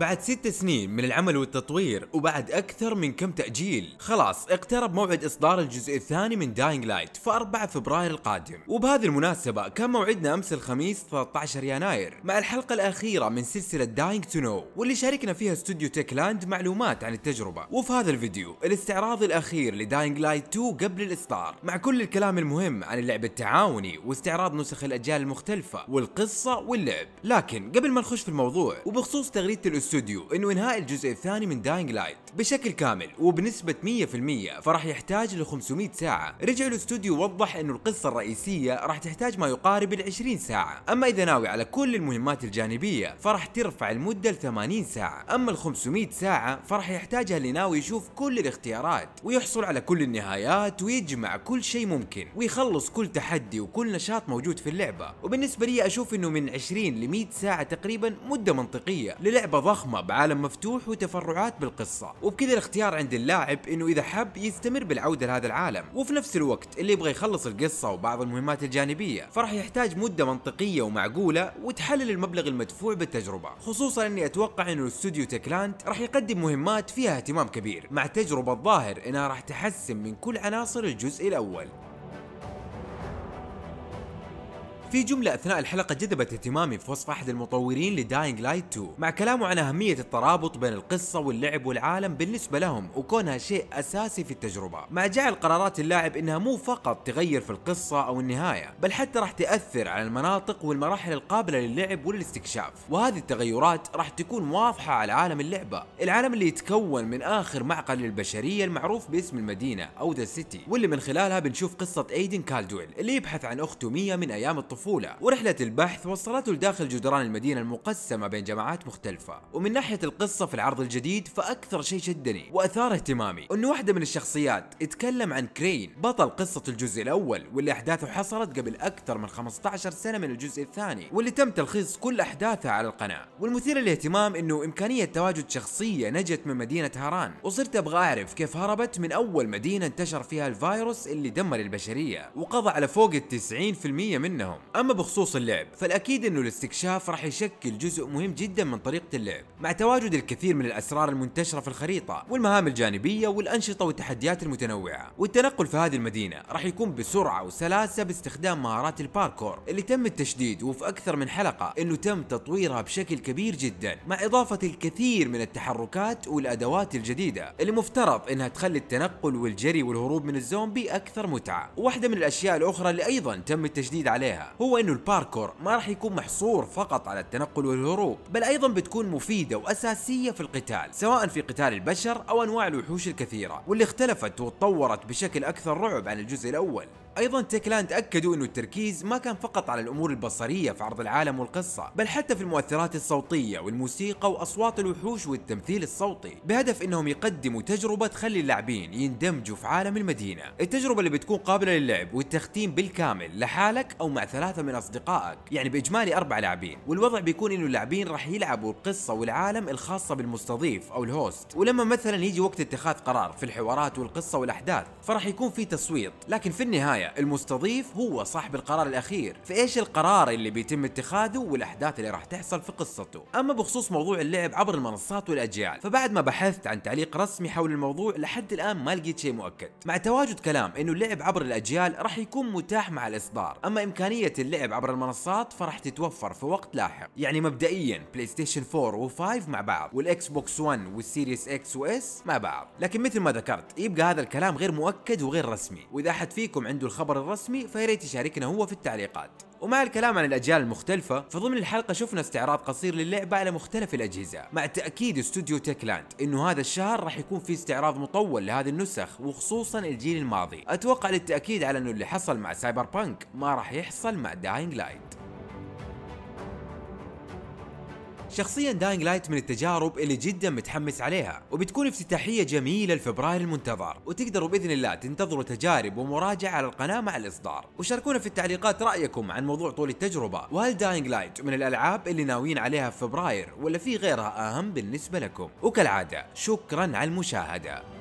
بعد ست سنين من العمل والتطوير وبعد أكثر من كم تأجيل خلاص اقترب موعد إصدار الجزء الثاني من داينغ لايت في 4 فبراير القادم وبهذه المناسبة كان موعدنا أمس الخميس 13 يناير مع الحلقة الأخيرة من سلسلة داينغ تو نو واللي شاركنا فيها استوديو لاند معلومات عن التجربة وفي هذا الفيديو الاستعراض الأخير لداينغ لايت 2 قبل الإصدار مع كل الكلام المهم عن اللعب التعاوني واستعراض نسخ الأجيال المختلفة والقصة واللعب لكن قبل ما نخش في الموضوع وبخصوص تغريدة الأسبوع الاستوديو انه انهاء الجزء الثاني من داينج لايت بشكل كامل وبنسبة 100% فراح يحتاج ل 500 ساعة رجع الاستوديو وضح انه القصة الرئيسية راح تحتاج ما يقارب ال 20 ساعة اما اذا ناوي على كل المهمات الجانبية فراح ترفع المدة ل 80 ساعة اما ال 500 ساعة فراح يحتاجها اللي ناوي يشوف كل الاختيارات ويحصل على كل النهايات ويجمع كل شيء ممكن ويخلص كل تحدي وكل نشاط موجود في اللعبة وبالنسبة لي اشوف انه من 20 ل 100 ساعة تقريبا مدة منطقية للعبة ضخمة ضخمة بعالم مفتوح وتفرعات بالقصة وبكذا الاختيار عند اللاعب انه اذا حب يستمر بالعودة لهذا العالم وفي نفس الوقت اللي يبغى يخلص القصة وبعض المهمات الجانبية فراح يحتاج مدة منطقية ومعقولة وتحلل المبلغ المدفوع بالتجربة خصوصا اني اتوقع انه استوديو تكلاند راح يقدم مهمات فيها اهتمام كبير مع تجربة الظاهر انها راح تحسن من كل عناصر الجزء الاول في جملة أثناء الحلقة جذبت اهتمامي في وصف أحد المطورين لداينغ لايت 2 مع كلامه عن أهمية الترابط بين القصة واللعب والعالم بالنسبة لهم وكونها شيء أساسي في التجربة مع جعل قرارات اللاعب أنها مو فقط تغير في القصة أو النهاية بل حتى راح تأثر على المناطق والمراحل القابلة للعب والاستكشاف وهذه التغيرات راح تكون واضحة على عالم اللعبة العالم اللي يتكون من آخر معقل للبشرية المعروف باسم المدينة أو ذا سيتي واللي من خلالها بنشوف قصة ايدن كالدويل اللي يبحث عن أخته ميا من أيام الطفولة الطفولة ورحلة البحث وصلته لداخل جدران المدينة المقسمة بين جماعات مختلفة ومن ناحية القصة في العرض الجديد فأكثر شيء شدني وأثار اهتمامي أن واحدة من الشخصيات اتكلم عن كرين بطل قصة الجزء الأول واللي أحداثه حصلت قبل أكثر من 15 سنة من الجزء الثاني واللي تم تلخيص كل أحداثها على القناة والمثير للاهتمام أنه إمكانية تواجد شخصية نجت من مدينة هاران وصرت أبغى أعرف كيف هربت من أول مدينة انتشر فيها الفيروس اللي دمر البشرية وقضى على فوق ال 90% منهم اما بخصوص اللعب فالاكيد انه الاستكشاف راح يشكل جزء مهم جدا من طريقه اللعب مع تواجد الكثير من الاسرار المنتشره في الخريطه والمهام الجانبيه والانشطه والتحديات المتنوعه والتنقل في هذه المدينه راح يكون بسرعه وسلاسه باستخدام مهارات الباركور اللي تم التشديد وفي اكثر من حلقه انه تم تطويرها بشكل كبير جدا مع اضافه الكثير من التحركات والادوات الجديده اللي مفترض انها تخلي التنقل والجري والهروب من الزومبي اكثر متعه واحده من الاشياء الاخرى اللي ايضا تم التشديد عليها هو انه الباركور ما راح يكون محصور فقط على التنقل والهروب بل ايضا بتكون مفيده واساسيه في القتال سواء في قتال البشر او انواع الوحوش الكثيره واللي اختلفت وتطورت بشكل اكثر رعب عن الجزء الاول ايضا تكلاند اكدوا انه التركيز ما كان فقط على الامور البصريه في عرض العالم والقصه بل حتى في المؤثرات الصوتيه والموسيقى واصوات الوحوش والتمثيل الصوتي بهدف انهم يقدموا تجربه تخلي اللاعبين يندمجوا في عالم المدينه التجربه اللي بتكون قابله للعب والتختيم بالكامل لحالك او مع ثلاث ثلاثة من أصدقائك يعني بإجمالي أربع لاعبين والوضع بيكون إنه اللاعبين راح يلعبوا القصة والعالم الخاصة بالمستضيف أو الهوست ولما مثلا يجي وقت اتخاذ قرار في الحوارات والقصة والأحداث فراح يكون في تصويت لكن في النهاية المستضيف هو صاحب القرار الأخير فإيش القرار اللي بيتم اتخاذه والأحداث اللي راح تحصل في قصته أما بخصوص موضوع اللعب عبر المنصات والأجيال فبعد ما بحثت عن تعليق رسمي حول الموضوع لحد الآن ما لقيت شيء مؤكد مع تواجد كلام إنه اللعب عبر الأجيال راح يكون متاح مع الإصدار أما إمكانية اللعب عبر المنصات فراح تتوفر في وقت لاحق يعني مبدئيا بلاي ستيشن 4 و5 مع بعض والاكس بوكس 1 والسيريس اكس واس مع بعض لكن مثل ما ذكرت يبقى هذا الكلام غير مؤكد وغير رسمي واذا احد فيكم عنده الخبر الرسمي فياريت يشاركنا هو في التعليقات ومع الكلام عن الاجيال المختلفه فضمن الحلقه شفنا استعراض قصير للعبه على مختلف الاجهزه مع تاكيد استوديو تكلاند انه هذا الشهر راح يكون في استعراض مطول لهذه النسخ وخصوصا الجيل الماضي اتوقع للتاكيد على انه اللي حصل مع سايبر بانك ما راح يحصل مع داينج لايت شخصيا داينغ لايت من التجارب اللي جدا متحمس عليها وبتكون افتتاحيه جميله لفبراير المنتظر وتقدروا باذن الله تنتظروا تجارب ومراجعه على القناه مع الاصدار وشاركونا في التعليقات رايكم عن موضوع طول التجربه وهل داينغ لايت من الالعاب اللي ناويين عليها في فبراير ولا في غيرها اهم بالنسبه لكم وكالعاده شكرا على المشاهده